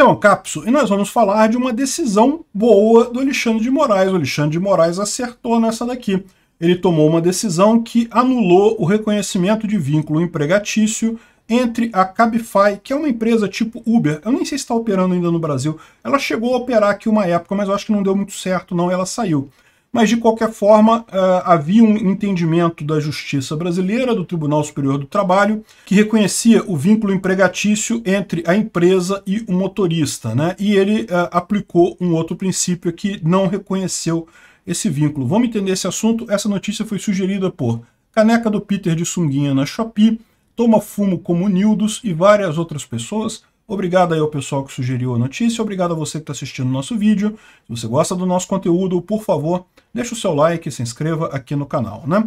Seu então, Capso, e nós vamos falar de uma decisão boa do Alexandre de Moraes. O Alexandre de Moraes acertou nessa daqui. Ele tomou uma decisão que anulou o reconhecimento de vínculo empregatício entre a Cabify, que é uma empresa tipo Uber. Eu nem sei se está operando ainda no Brasil. Ela chegou a operar aqui uma época, mas eu acho que não deu muito certo, não. Ela saiu. Mas, de qualquer forma, eh, havia um entendimento da justiça brasileira, do Tribunal Superior do Trabalho, que reconhecia o vínculo empregatício entre a empresa e o motorista. Né? E ele eh, aplicou um outro princípio que não reconheceu esse vínculo. Vamos entender esse assunto? Essa notícia foi sugerida por Caneca do Peter de Sunguinha na Shopee, Toma Fumo como Nildos e várias outras pessoas. Obrigado aí ao pessoal que sugeriu a notícia, obrigado a você que está assistindo o nosso vídeo. Se você gosta do nosso conteúdo, por favor, deixe o seu like, se inscreva aqui no canal, né?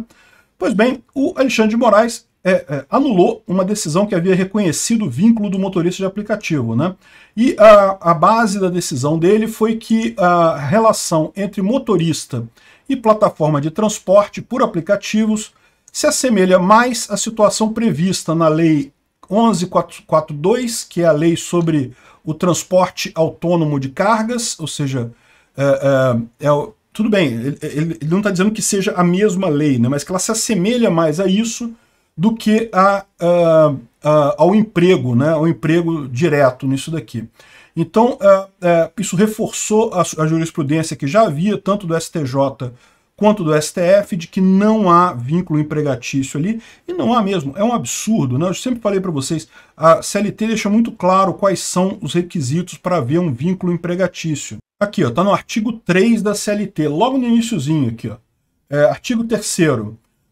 Pois bem, o Alexandre de Moraes é, é, anulou uma decisão que havia reconhecido o vínculo do motorista de aplicativo. Né? E a, a base da decisão dele foi que a relação entre motorista e plataforma de transporte por aplicativos se assemelha mais à situação prevista na Lei 11442, que é a lei sobre o transporte autônomo de cargas, ou seja, é, é, é tudo bem, ele, ele, não está dizendo que seja a mesma lei, né, mas que ela se assemelha mais a isso do que a, a, a, ao emprego, né, ao emprego direto nisso daqui. Então, é, é, isso reforçou a, jurisprudência que já havia, tanto do STJ quanto do STF de que não há vínculo empregatício ali, e não há mesmo, é um absurdo, né? Eu sempre falei para vocês, a CLT deixa muito claro quais são os requisitos para haver um vínculo empregatício. Aqui, ó, tá no artigo 3 da CLT, logo no iníciozinho aqui, ó. É, artigo 3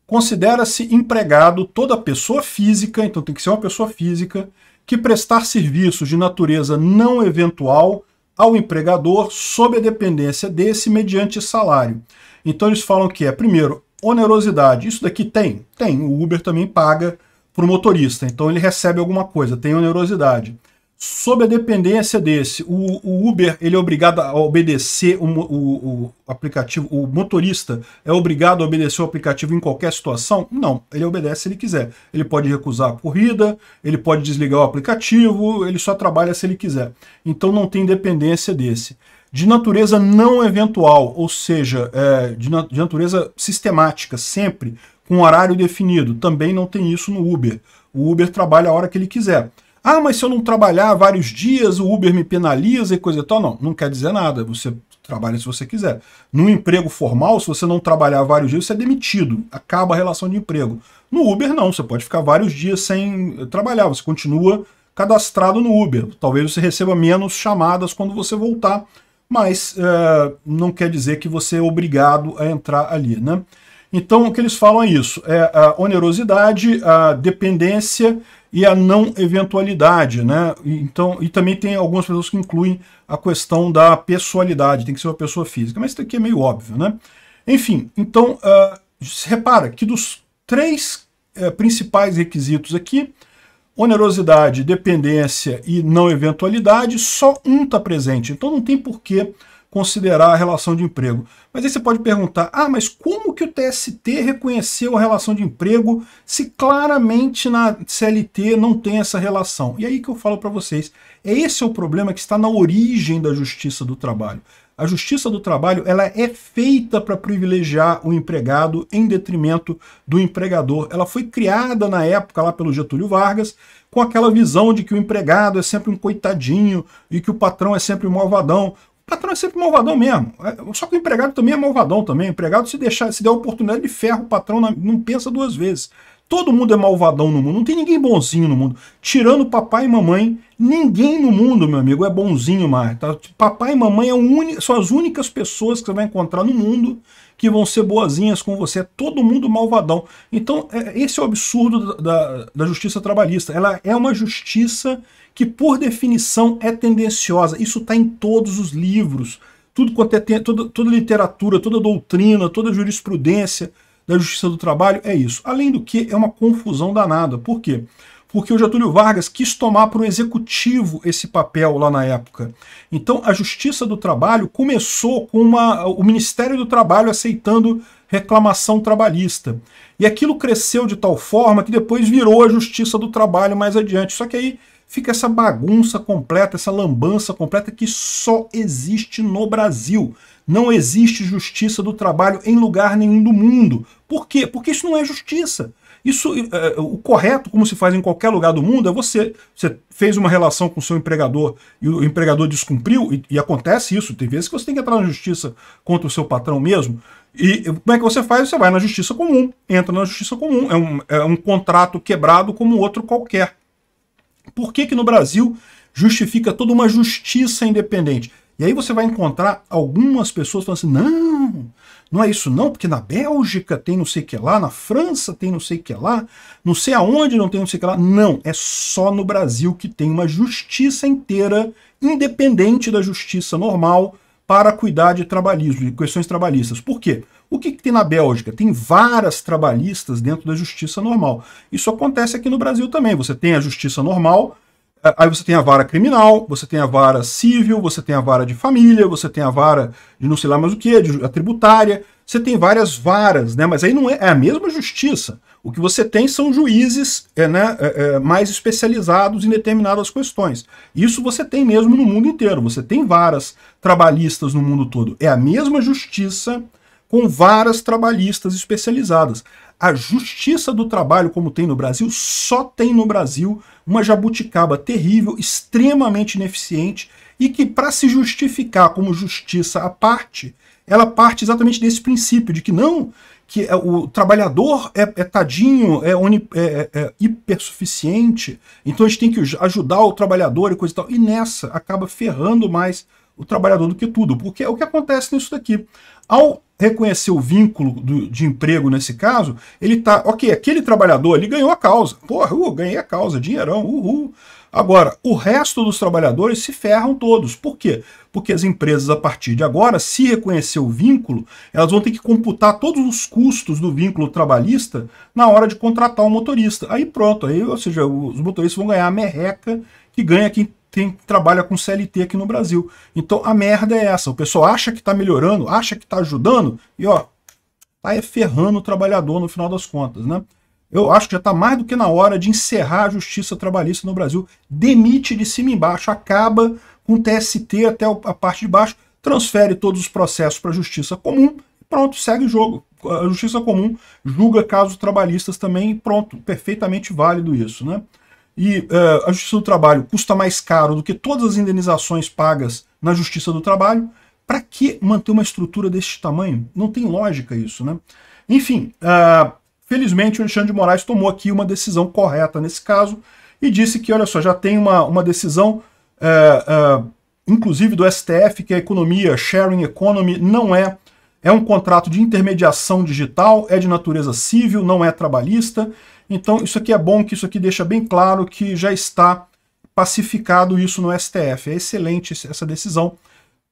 Considera-se empregado toda pessoa física, então tem que ser uma pessoa física, que prestar serviços de natureza não eventual ao empregador sob a dependência desse mediante salário. Então eles falam que é, primeiro, onerosidade. Isso daqui tem? Tem. O Uber também paga para o motorista, então ele recebe alguma coisa, tem onerosidade. Sob a dependência desse, o, o Uber ele é obrigado a obedecer o, o, o, aplicativo, o motorista é obrigado a obedecer o aplicativo em qualquer situação? Não, ele obedece se ele quiser. Ele pode recusar a corrida, ele pode desligar o aplicativo, ele só trabalha se ele quiser. Então não tem dependência desse de natureza não eventual, ou seja, é, de, na, de natureza sistemática, sempre, com horário definido. Também não tem isso no Uber. O Uber trabalha a hora que ele quiser. Ah, mas se eu não trabalhar vários dias, o Uber me penaliza e coisa e tal. Não, não quer dizer nada. Você trabalha se você quiser. Num emprego formal, se você não trabalhar vários dias, você é demitido. Acaba a relação de emprego. No Uber, não. Você pode ficar vários dias sem eh, trabalhar. Você continua cadastrado no Uber. Talvez você receba menos chamadas quando você voltar mas eh, não quer dizer que você é obrigado a entrar ali, né? Então, o que eles falam é isso, é a onerosidade, a dependência e a não eventualidade, né? Então, e também tem algumas pessoas que incluem a questão da pessoalidade, tem que ser uma pessoa física, mas isso aqui é meio óbvio, né? Enfim, então, uh, repara que dos três uh, principais requisitos aqui, onerosidade, dependência e não eventualidade, só um está presente. Então não tem por que considerar a relação de emprego. Mas aí você pode perguntar, ah, mas como que o TST reconheceu a relação de emprego se claramente na CLT não tem essa relação? E aí que eu falo para vocês, é esse é o problema que está na origem da justiça do trabalho. A justiça do trabalho ela é feita para privilegiar o empregado em detrimento do empregador. Ela foi criada na época lá pelo Getúlio Vargas com aquela visão de que o empregado é sempre um coitadinho e que o patrão é sempre um malvadão. O patrão é sempre malvadão mesmo. É, só que o empregado também é malvadão também. O empregado se deixar, se der oportunidade de ferro, o patrão não pensa duas vezes. Todo mundo é malvadão no mundo, não tem ninguém bonzinho no mundo. Tirando papai e mamãe, ninguém no mundo, meu amigo, é bonzinho mais. Tá? Papai e mamãe é são as únicas pessoas que você vai encontrar no mundo que vão ser boazinhas com você. É todo mundo malvadão. Então, é, esse é o absurdo da, da justiça trabalhista. Ela é uma justiça que, por definição, é tendenciosa. Isso está em todos os livros. Tudo quanto é, toda, toda literatura, toda doutrina, toda jurisprudência, da Justiça do Trabalho é isso. Além do que, é uma confusão danada. Por quê? Porque o Getúlio Vargas quis tomar para o executivo esse papel lá na época. Então, a Justiça do Trabalho começou com uma, o Ministério do Trabalho aceitando reclamação trabalhista. E aquilo cresceu de tal forma que depois virou a Justiça do Trabalho mais adiante. Só que aí fica essa bagunça completa, essa lambança completa que só existe no Brasil. Não existe justiça do trabalho em lugar nenhum do mundo. Por quê? Porque isso não é justiça. Isso, eh, eh, o correto, como se faz em qualquer lugar do mundo, é você. Você fez uma relação com o seu empregador e o empregador descumpriu, e, e, acontece isso. Tem vezes que você tem que entrar na justiça contra o seu patrão mesmo. E como é que você faz? Você vai na justiça comum, entra na justiça comum. É um, é um contrato quebrado como outro qualquer. Por que, que no Brasil justifica toda uma justiça independente? E aí você vai encontrar algumas pessoas falando assim: não, não é isso não, porque na Bélgica tem não sei o que lá, na França tem não sei o que lá, não sei aonde não tem não sei o que lá. Não, é só no Brasil que tem uma justiça inteira, independente da justiça normal, para cuidar de trabalhismo, de questões trabalhistas. Por quê? O que, que, tem na Bélgica? Tem várias trabalhistas dentro da justiça normal. Isso acontece aqui no Brasil também. Você tem a justiça normal, é, aí você tem a vara criminal, você tem a vara civil, você tem a vara de família, você tem a vara de não sei lá mais o que, a tributária. Você tem várias varas, né? Mas aí não é, é a mesma justiça. O que você tem são juízes é, né, é, é, mais especializados em determinadas questões. Isso você tem mesmo no mundo inteiro. Você tem varas trabalhistas no mundo todo. É a mesma justiça com varas trabalhistas especializadas. A justiça do trabalho, como tem no Brasil, só tem no Brasil uma jabuticaba terrível, extremamente ineficiente e que, para se justificar como justiça à parte, ela parte exatamente desse princípio de que não que é, o trabalhador é, é tadinho, é, oni, é, é, é hipersuficiente, então a gente tem que ajudar o trabalhador e coisa e tal. E nessa acaba ferrando mais o trabalhador do que tudo, porque é o que acontece nisso daqui. Ao reconhecer o vínculo do, de emprego nesse caso, ele tá, ok, aquele trabalhador ali ganhou a causa. Porra, uh, ganhei a causa, dinheirão, uhul. Uh. Agora, o resto dos trabalhadores se ferram todos. Por quê? Porque as empresas, a partir de agora, se reconhecer o vínculo, elas vão ter que computar todos os custos do vínculo trabalhista na hora de contratar o um motorista. Aí pronto, aí, ou seja, os motoristas vão ganhar a merreca que ganha quem tem, trabalha com CLT aqui no Brasil. Então a merda é essa. O pessoal acha que está melhorando, acha que está ajudando e ó, tá é ferrando o trabalhador no final das contas, né? Eu acho que já está mais do que na hora de encerrar a justiça trabalhista no Brasil. Demite de cima embaixo, acaba com o TST até a parte de baixo, transfere todos os processos para a justiça comum pronto, segue o jogo. A justiça comum julga casos trabalhistas também, pronto, perfeitamente válido isso, né? e uh, a Justiça do Trabalho custa mais caro do que todas as indenizações pagas na Justiça do Trabalho, para que manter uma estrutura deste tamanho? Não tem lógica isso, né? Enfim, uh, felizmente o Alexandre de Moraes tomou aqui uma decisão correta nesse caso e disse que, olha só, já tem uma, uma decisão, uh, inclusive do STF, que a economia, sharing economy, não é é um contrato de intermediação digital, é de natureza civil, não é trabalhista. Então, isso aqui é bom, que isso aqui deixa bem claro que já está pacificado isso no STF. É excelente essa decisão.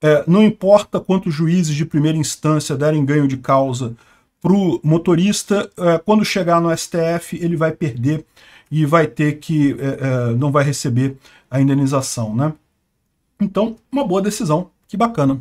É, não importa quantos juízes de primeira instância derem ganho de causa para o motorista, é, quando chegar no STF, ele vai perder e vai ter que. É, é, não vai receber a indenização. Né? Então, uma boa decisão. Que bacana.